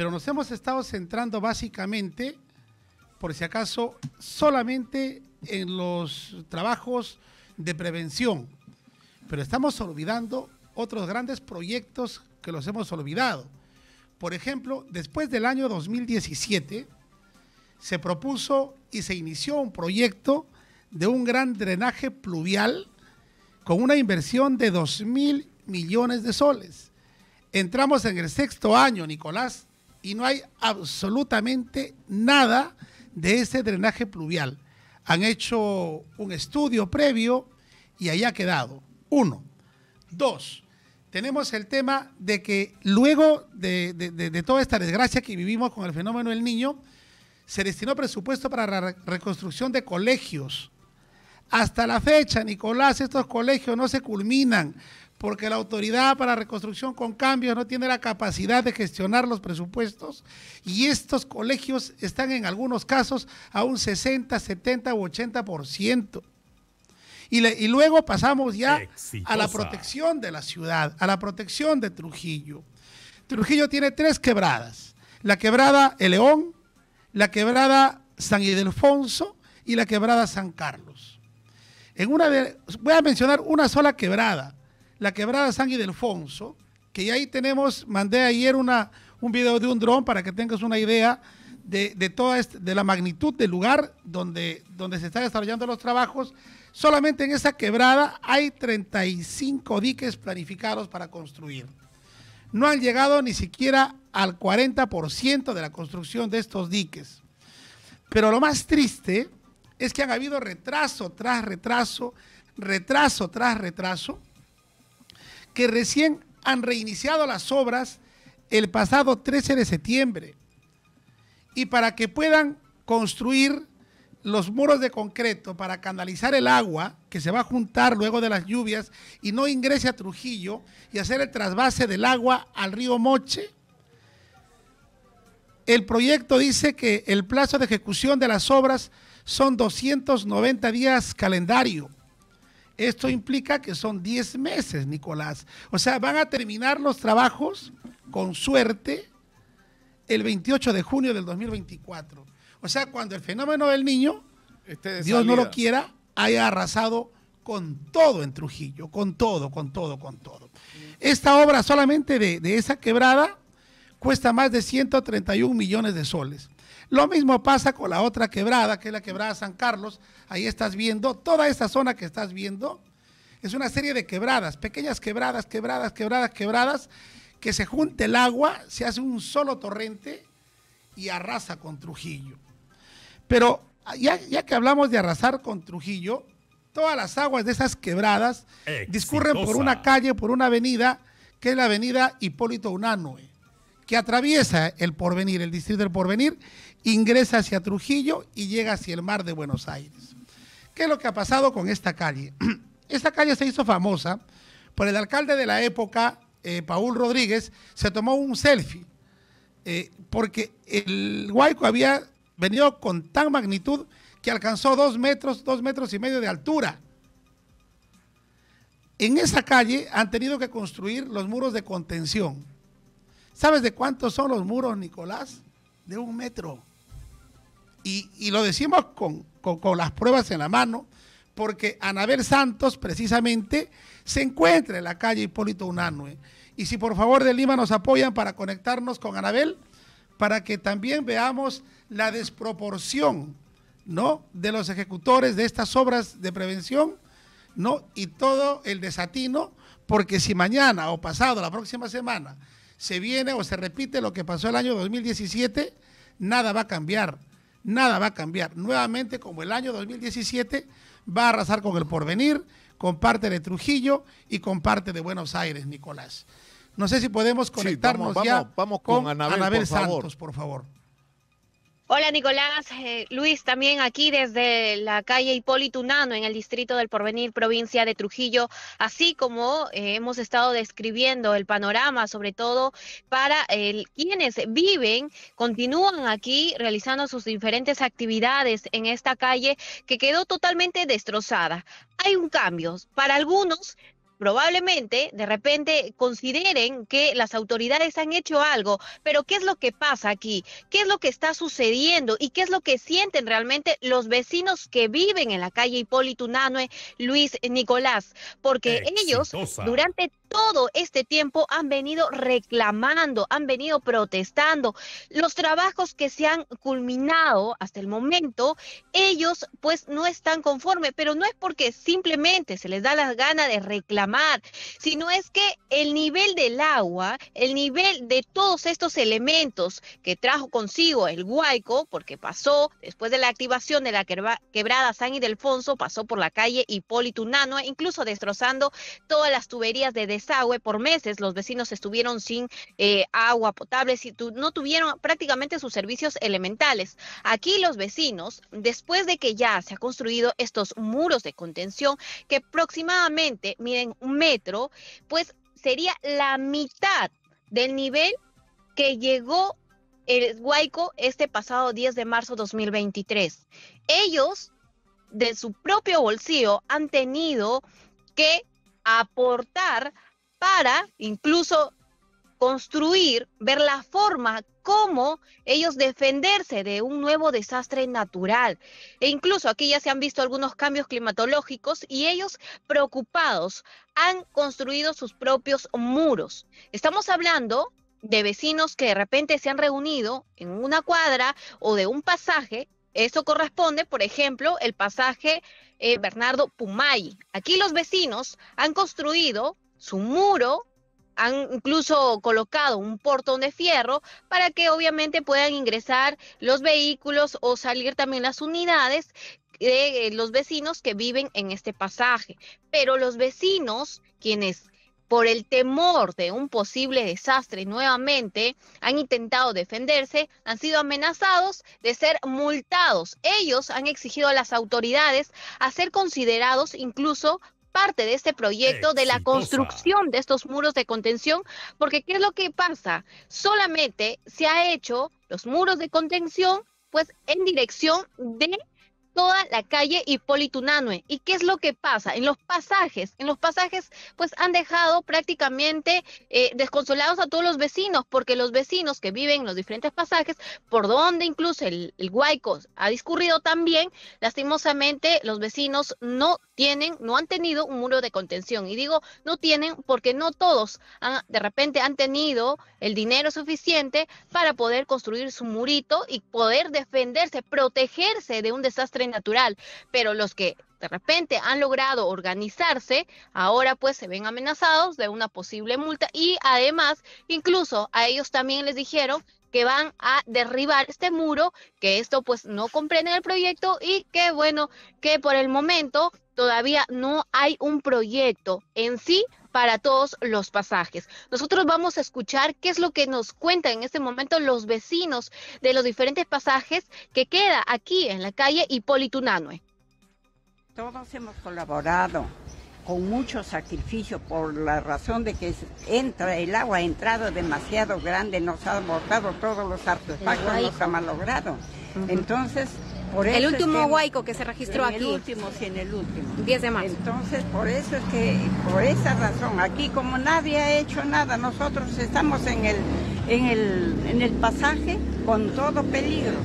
pero nos hemos estado centrando básicamente, por si acaso, solamente en los trabajos de prevención, pero estamos olvidando otros grandes proyectos que los hemos olvidado. Por ejemplo, después del año 2017, se propuso y se inició un proyecto de un gran drenaje pluvial con una inversión de 2 mil millones de soles. Entramos en el sexto año, Nicolás, y no hay absolutamente nada de ese drenaje pluvial. Han hecho un estudio previo y ahí ha quedado. Uno. Dos, tenemos el tema de que luego de, toda esta desgracia que vivimos con el fenómeno del niño, se destinó presupuesto para la reconstrucción de colegios. Hasta la fecha, Nicolás, estos colegios no se culminan porque la autoridad para reconstrucción con cambios no tiene la capacidad de gestionar los presupuestos y estos colegios están en algunos casos a un 60, 70 u 80%. Y, y luego pasamos ya a la protección de la ciudad, a la protección de Trujillo. Trujillo tiene tres quebradas, la quebrada El León, la quebrada San Ildefonso y la quebrada San Carlos. En una voy a mencionar una sola quebrada, la quebrada del Fonso, que ahí tenemos, mandé ayer una, un video de un dron para que tengas una idea de, toda de la magnitud del lugar donde, donde se están desarrollando los trabajos. Solamente en esa quebrada hay 35 diques planificados para construir. No han llegado ni siquiera al 40% de la construcción de estos diques. Pero lo más triste es que han habido retraso tras retraso, retraso tras retraso, que recién han reiniciado las obras el pasado 13 de septiembre y para que puedan construir los muros de concreto para canalizar el agua que se va a juntar luego de las lluvias y no ingrese a Trujillo y hacer el trasvase del agua al río Moche. El proyecto dice que el plazo de ejecución de las obras son 290 días calendario esto implica que son 10 meses, Nicolás. O sea, van a terminar los trabajos, con suerte, el 28 de junio del 2024. O sea, cuando el fenómeno del niño, Dios no lo quiera, haya arrasado con todo en Trujillo, con todo, con todo, con todo. Esta obra solamente de esa quebrada cuesta más de 131 millones de soles. Lo mismo pasa con la otra quebrada, que es la quebrada San Carlos. Ahí estás viendo, toda esa zona que estás viendo es una serie de quebradas, pequeñas quebradas, quebradas, quebradas, quebradas, que se junta el agua, se hace un solo torrente y arrasa con Trujillo. Pero ah, ya, que hablamos de arrasar con Trujillo, todas las aguas de esas quebradas discurren por una calle, por una avenida, que es la avenida Hipólito Unánue, que atraviesa el porvenir, el distrito del porvenir, ingresa hacia Trujillo y llega hacia el mar de Buenos Aires. ¿Qué es lo que ha pasado con esta calle? Esta calle se hizo famosa por el alcalde de la época, eh, Paul Rodríguez, se tomó un selfie, eh, porque el Guayco había venido con tan magnitud que alcanzó dos metros, dos metros y medio de altura. En esa calle han tenido que construir los muros de contención. ¿Sabes de cuántos son los muros, Nicolás? De un metro. Y, lo decimos con, las pruebas en la mano, porque Anabel Santos precisamente se encuentra en la calle Hipólito Unanue. Y si por favor de Lima nos apoyan para conectarnos con Anabel, para que también veamos la desproporción ¿no? de los ejecutores de estas obras de prevención ¿no? y todo el desatino, porque si mañana o pasado, la próxima semana, se viene o se repite lo que pasó el año 2017, nada va a cambiar nada va a cambiar. Nuevamente, como el año 2017, va a arrasar con el porvenir, con parte de Trujillo y con parte de Buenos Aires, Nicolás. No sé si podemos conectarnos ya vamos, con, Anabel, Santos, por favor. Hola Nicolás, eh, Luis también aquí desde la calle Hipólito Unano en el distrito del Porvenir, provincia de Trujillo, así como eh, hemos estado describiendo el panorama, sobre todo para quienes viven, continúan aquí realizando sus diferentes actividades en esta calle que quedó totalmente destrozada. Hay un cambio, para algunos probablemente de repente consideren que las autoridades han hecho algo, pero ¿qué es lo que pasa aquí? ¿Qué es lo que está sucediendo? ¿Y qué es lo que sienten realmente los vecinos que viven en la calle Hipólito Unanue, Luis Nicolás? Porque ellos durante todo este tiempo han venido reclamando, han venido protestando. Los trabajos que se han culminado hasta el momento, ellos pues no están conformes, pero no es porque simplemente se les da la gana de reclamar, sino es que el nivel del agua, el nivel de todos estos elementos que trajo consigo el huaico, porque pasó después de la activación de la quebrada San Ildefonso, pasó por la calle Hipólito Unano, incluso destrozando todas las tuberías de agua Por meses los vecinos estuvieron sin eh, agua potable, si tu, no tuvieron prácticamente sus servicios elementales. Aquí los vecinos, después de que ya se ha construido estos muros de contención, que aproximadamente miren un metro, pues sería la mitad del nivel que llegó el Guayco este pasado 10 de marzo 2023. Ellos de su propio bolsillo han tenido que aportar para incluso construir, ver la forma cómo ellos defenderse de un nuevo desastre natural. E incluso aquí ya se han visto algunos cambios climatológicos y ellos preocupados han construido sus propios muros. Estamos hablando de vecinos que de repente se han reunido en una cuadra o de un pasaje. Eso corresponde, por ejemplo, el pasaje eh, Bernardo Pumay. Aquí los vecinos han construido su muro, han incluso colocado un portón de fierro para que obviamente puedan ingresar los vehículos o salir también las unidades de eh, los vecinos que viven en este pasaje. Pero los vecinos, quienes por el temor de un posible desastre nuevamente, han intentado defenderse, han sido amenazados de ser multados. Ellos han exigido a las autoridades a ser considerados incluso parte de este proyecto de la construcción de estos muros de contención, porque ¿qué es lo que pasa? Solamente se ha hecho los muros de contención pues en dirección de toda la calle Hipólito Unanue. ¿Y qué es lo que pasa? En los pasajes, en los pasajes, pues han dejado prácticamente eh, desconsolados a todos los vecinos, porque los vecinos que viven en los diferentes pasajes, por donde incluso el, el ha discurrido también, lastimosamente los vecinos no tienen, no han tenido un muro de contención. Y digo, no tienen porque no todos ah, de repente han tenido el dinero suficiente para poder construir su murito y poder defenderse, protegerse de un desastre natural. Pero los que de repente han logrado organizarse, ahora pues se ven amenazados de una posible multa y además incluso a ellos también les dijeron que van a derribar este muro, que esto pues no comprende el proyecto y que bueno, que por el momento todavía no hay un proyecto en sí para todos los pasajes. Nosotros vamos a escuchar qué es lo que nos cuentan en este momento los vecinos de los diferentes pasajes que queda aquí en la calle Hipólito Nanue. Todos hemos colaborado con mucho sacrificio por la razón de que entra el agua ha entrado demasiado grande, nos ha abortado todos los artefactos, nos ha malogrado. Entonces, el último que, huaico que se registró aquí. El último, sí, en el último. 10 de marzo. Entonces, por eso es que, por esa razón, aquí como nadie ha hecho nada, nosotros estamos en el, en el, en el pasaje con todo peligro.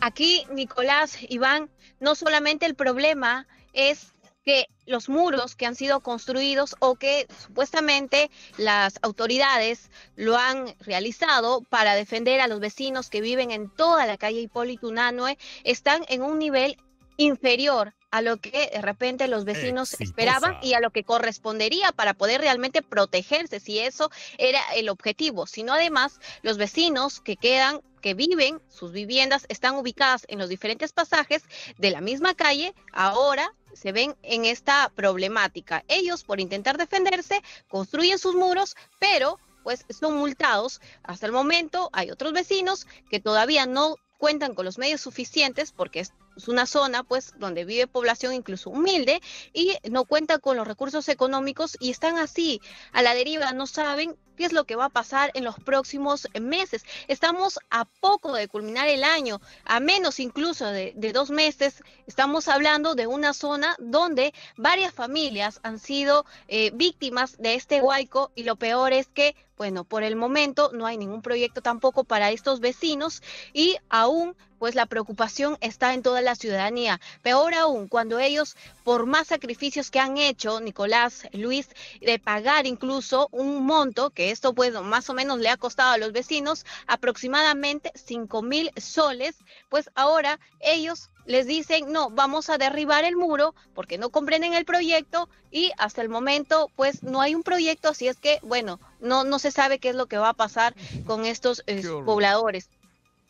Aquí, Nicolás, Iván, no solamente el problema es que los muros que han sido construidos o que supuestamente las autoridades lo han realizado para defender a los vecinos que viven en toda la calle Hipólito Unanue están en un nivel inferior a lo que de repente los vecinos esperaban y a lo que correspondería para poder realmente protegerse, si eso era el objetivo, sino además los vecinos que quedan, que viven, sus viviendas están ubicadas en los diferentes pasajes de la misma calle, ahora se ven en esta problemática. Ellos, por intentar defenderse, construyen sus muros, pero pues son multados. Hasta el momento hay otros vecinos que todavía no cuentan con los medios suficientes porque es es una zona pues donde vive población incluso humilde y no cuenta con los recursos económicos y están así a la deriva, no saben qué es lo que va a pasar en los próximos meses. Estamos a poco de culminar el año, a menos incluso de, dos meses, estamos hablando de una zona donde varias familias han sido eh, víctimas de este huaico y lo peor es que bueno, por el momento no hay ningún proyecto tampoco para estos vecinos y aún pues la preocupación está en toda la ciudadanía. Peor aún, cuando ellos, por más sacrificios que han hecho, Nicolás, Luis, de pagar incluso un monto, que esto pues más o menos le ha costado a los vecinos aproximadamente cinco mil soles, pues ahora ellos les dicen, no, vamos a derribar el muro porque no comprenden el proyecto y hasta el momento pues no hay un proyecto, así es que bueno, no, no se sabe qué es lo que va a pasar con estos pobladores.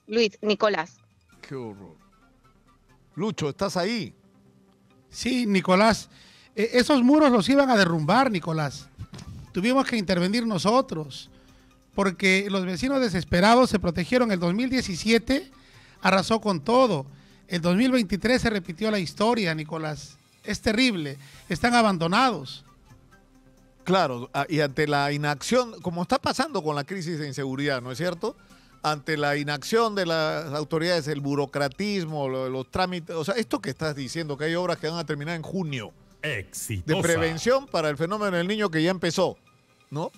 Luis, Nicolás. Qué horror. Lucho, ¿estás ahí? Sí, Nicolás. E, esos muros los iban a derrumbar, Nicolás. Tuvimos que intervenir nosotros porque los vecinos desesperados se protegieron. El 2017 arrasó con todo. El 2023 se repitió la historia, Nicolás. Es terrible. Están abandonados. Claro, ah, y ante la inacción, como está pasando con la crisis de inseguridad, ¿no es cierto? Ante la inacción de las autoridades, el burocratismo, los, trámites, o sea, esto que estás diciendo, que hay obras que van a terminar en junio. Exitosa. De prevención para el fenómeno del niño que ya empezó, ¿no?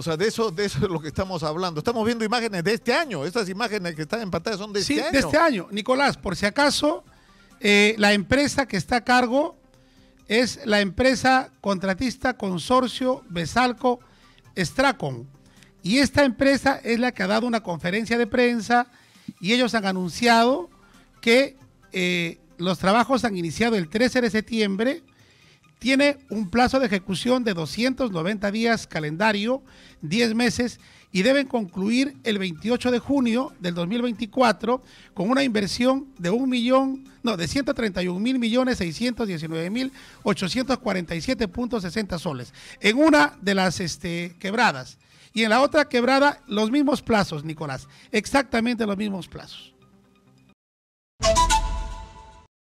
O sea, de eso, de eso es lo que estamos hablando. Estamos viendo imágenes de este año. Estas imágenes que están en pantalla son de este año. Sí, de este año. Nicolás, por si acaso, eh, la empresa que está a cargo es la empresa contratista Consorcio Besalco Estracon. Y esta empresa es la que ha dado una conferencia de prensa y ellos han anunciado que eh, los trabajos han iniciado el 13 de septiembre tiene un plazo de ejecución de 290 días calendario, 10 meses, y deben concluir el 28 de junio del 2024 con una inversión de un millón, no, de 131 mil millones 619 mil soles. En una de las este, quebradas. Y en la otra quebrada, los mismos plazos, Nicolás. Exactamente los mismos plazos.